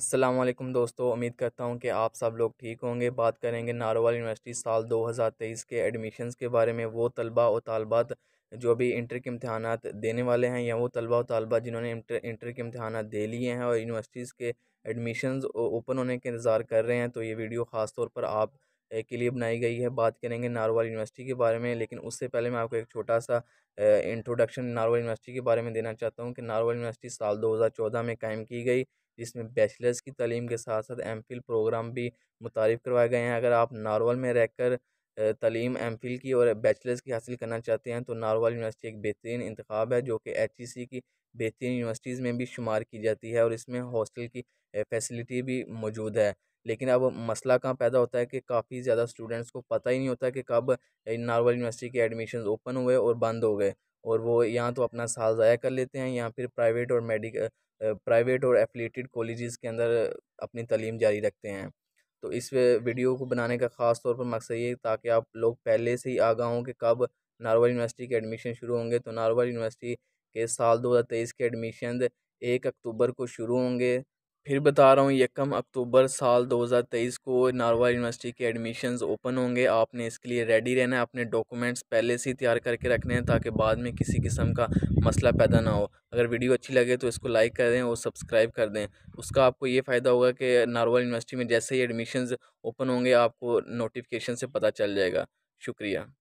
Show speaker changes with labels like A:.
A: असलम दोस्तों उम्मीद करता हूँ कि आप सब लोग ठीक होंगे बात करेंगे नारोवाल यूनिवर्सिटी साल 2023 के एडमिशन्स के बारे में वो तलबा और तालबात जो भी इंटर के इम्तहान देने वाले हैं या वो तलबा और तालबा जिन्होंने इंटर इंटर के इम्तहान दे लिए हैं और यूनिवर्सिटीज़ के एडमिशन्स ओपन होने के इंतज़ार कर रहे हैं तो ये वीडियो ख़ास तौर पर आप के लिए बनाई गई है बात करेंगे नारोवाल यूनिवर्सिटी के बारे में लेकिन उससे पहले मैं आपको एक छोटा सा इंट्रोडक्शन नारोवाल यूनिवर्सिटी के बारे में देना चाहता हूँ कि नारोवाल यूनिवर्सिटी साल चौदह में कायम की गई जिसमें बैचलर्स की तलीम के साथ साथ एम प्रोग्राम भी मुतारफ़ करवाए गए हैं अगर आप नारोवाल में रहकर तलीम एम फिल की और बैचलर्स की हासिल करना चाहते हैं तो नारोवाल यूनिवर्सिटी एक बेहतरीन इंतब है जो कि एच ई सी की बेहतरीन यूनिवर्सिटीज़ में भी शुमार की जाती है और इसमें हॉस्टल की फैसिलिटी भी मौजूद है लेकिन अब मसला कहाँ पैदा होता है कि काफ़ी ज़्यादा स्टूडेंट्स को पता ही नहीं होता कि कब नारोवाल यूनिवर्सिटी के एडमिशन ओपन हुए और बंद हो गए और वो यहाँ तो अपना साल ज़ाया कर लेते हैं या फिर प्राइवेट और मेडिकल प्राइवेट और एफिलेटेड कॉलेज़ के अंदर अपनी तलीम जारी रखते हैं तो इस वीडियो को बनाने का ख़ास तौर पर मकसद ये ताकि आप लोग पहले से ही आगा हों कि कब नारवल यूनिवर्सिटी के एडमिशन शुरू होंगे तो नारोवाल यूनिवर्सिटी के साल 2023 के एडमिशन एक अक्टूबर को शुरू होंगे फिर बता रहा हूँ यकम अक्टूबर साल 2023 को नारवा यूनिवर्सिटी के एडमिशन्स ओपन होंगे आपने इसके लिए रेडी रहना है अपने डॉक्यूमेंट्स पहले से ही तैयार करके रखने हैं ताकि बाद में किसी किस्म का मसला पैदा ना हो अगर वीडियो अच्छी लगे तो इसको लाइक कर दें और सब्सक्राइब कर दें उसका आपको ये फ़ायदा होगा कि नारवा यूनिवर्सिटी में जैसे ही एडमिशन्स ओपन होंगे आपको नोटिफिकेशन से पता चल जाएगा शुक्रिया